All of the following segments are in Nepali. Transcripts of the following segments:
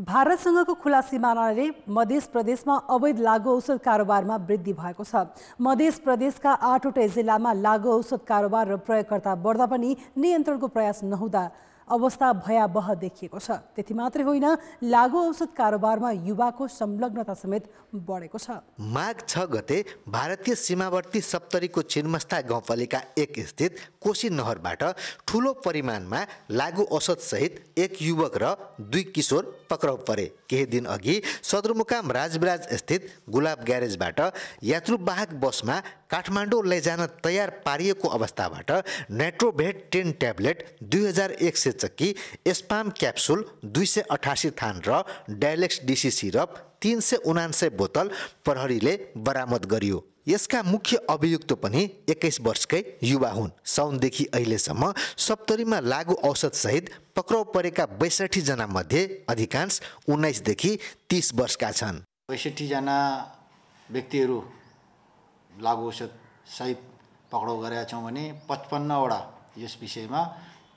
भारतसँगको खुला सिमानाले मध्य प्रदेशमा अवैध लागु औषध कारोबारमा वृद्धि भएको छ मध्य प्रदेशका आठवटै जिल्लामा लागु औषध कारोबार र प्रयोगकर्ता बढ्दा पनि नियन्त्रणको प्रयास नहुँदा अवस्था भयावह देखिएको छ त्यति मात्रै होइन लागु औषध कारोबारमा युवाको संलग्नता समेत बढेको छ माघ छ गते भारतीय सीमावर्ती सप्तरीको चिन्मस्ता गाउँपालिका एक स्थित कोशी नहरबाट ठुलो परिमाणमा लागु औषध सहित एक युवक र दुई किशोर पक्राउ परे केही दिन अघि सदरमुकाम राजविराज स्थित गुलाब ग्यारेजबाट यात्रुवाहक बसमा काठमाडौँ लैजान तयार पारिएको अवस्थाबाट नेट्रोभेट टेन ट्याब्लेट दुई हजार एक सय चक्की स्पाम क्याप्सुल दुई सय अठासी थान र डायलेक्स डिसी सिरप तिन सय उनान्सय बोतल प्रहरीले बरामद गरियो यसका मुख्य अभियुक्त पनि एक्काइस वर्षकै युवा हुन् साउनदेखि अहिलेसम्म सप्तरीमा लागु औषधसहित पक्राउ परेका बैसठीजना मध्ये अधिकांश उन्नाइसदेखि तिस वर्षका छन् बैसठीजना व्यक्तिहरू लागु औषध सहित पक्राउ गरेका छौँ भने पचपन्नवटा यस विषयमा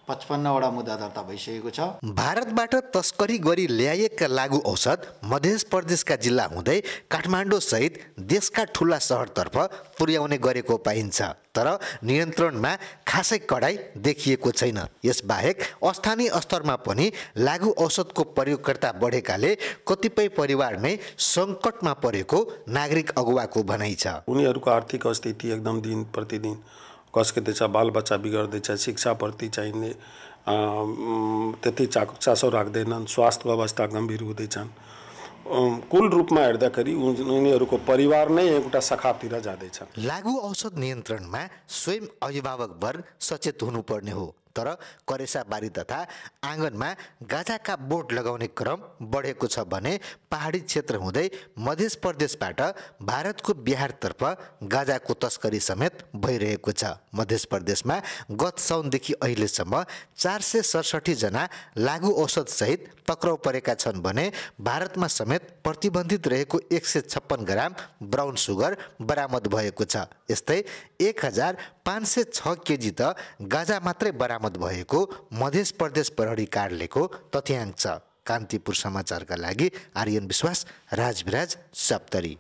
पचपन्नवटा मुद्दा दर्ता भइसकेको छ भारतबाट तस्करी गरी ल्याइएका लागु औषध मध्य प्रदेशका जिल्ला हुँदै काठमाडौँ सहित देशका ठुला सहरतर्फ पुर्याउने गरेको पाइन्छ तर नियन्त्रणमा खासै कडाई देखिएको छैन यसबाहेक स्थानीय स्तरमा पनि लागु औषधको प्रयोगकर्ता बढेकाले कतिपय परिवार नै सङ्कटमा परेको नागरिक अगुवाको भनाइ छ उनीहरूको आर्थिक स्थिति एकदम दिन प्रतिदिन कसके बालबच्चा शिक्षा शिक्षाप्रति चाहिने त्यति चा चासो राख्दैनन् स्वास्थ्य अवस्था गम्भीर हुँदैछन् कुल रूपमा हेर्दाखेरि उनीहरूको परिवार नै एउटा सखातिर जाँदैछन् लागु औषध नियन्त्रणमा स्वयं अभिभावक वर्ग सचेत हुनुपर्ने हो तर करेसाबारी तथा आँगनमा गाजाका बोट लगाउने क्रम बढेको छ भने पहाडी क्षेत्र हुँदै मध्य प्रदेशबाट भारतको बिहारतर्फ गाजाको तस्करी समेत भइरहेको छ मध्य प्रदेशमा गत साउनदेखि अहिलेसम्म चार सय सडसठीजना लागु औषधसहित पक्राउ परेका छन् भने भारतमा समेत प्रतिबन्धित रहेको एक सय छप्पन ग्राम ब्राउन सुगर बरामद भएको छ यस्तै एक हजार पाँच सय छ केजी त गाजा मात्रै बरामद भएको मध्य प्रदेश प्रहरी कार्यालयको तथ्याङ्क छ कान्तिपुर समाचारका लागि आर्यन विश्वास राजविराज सप्तरी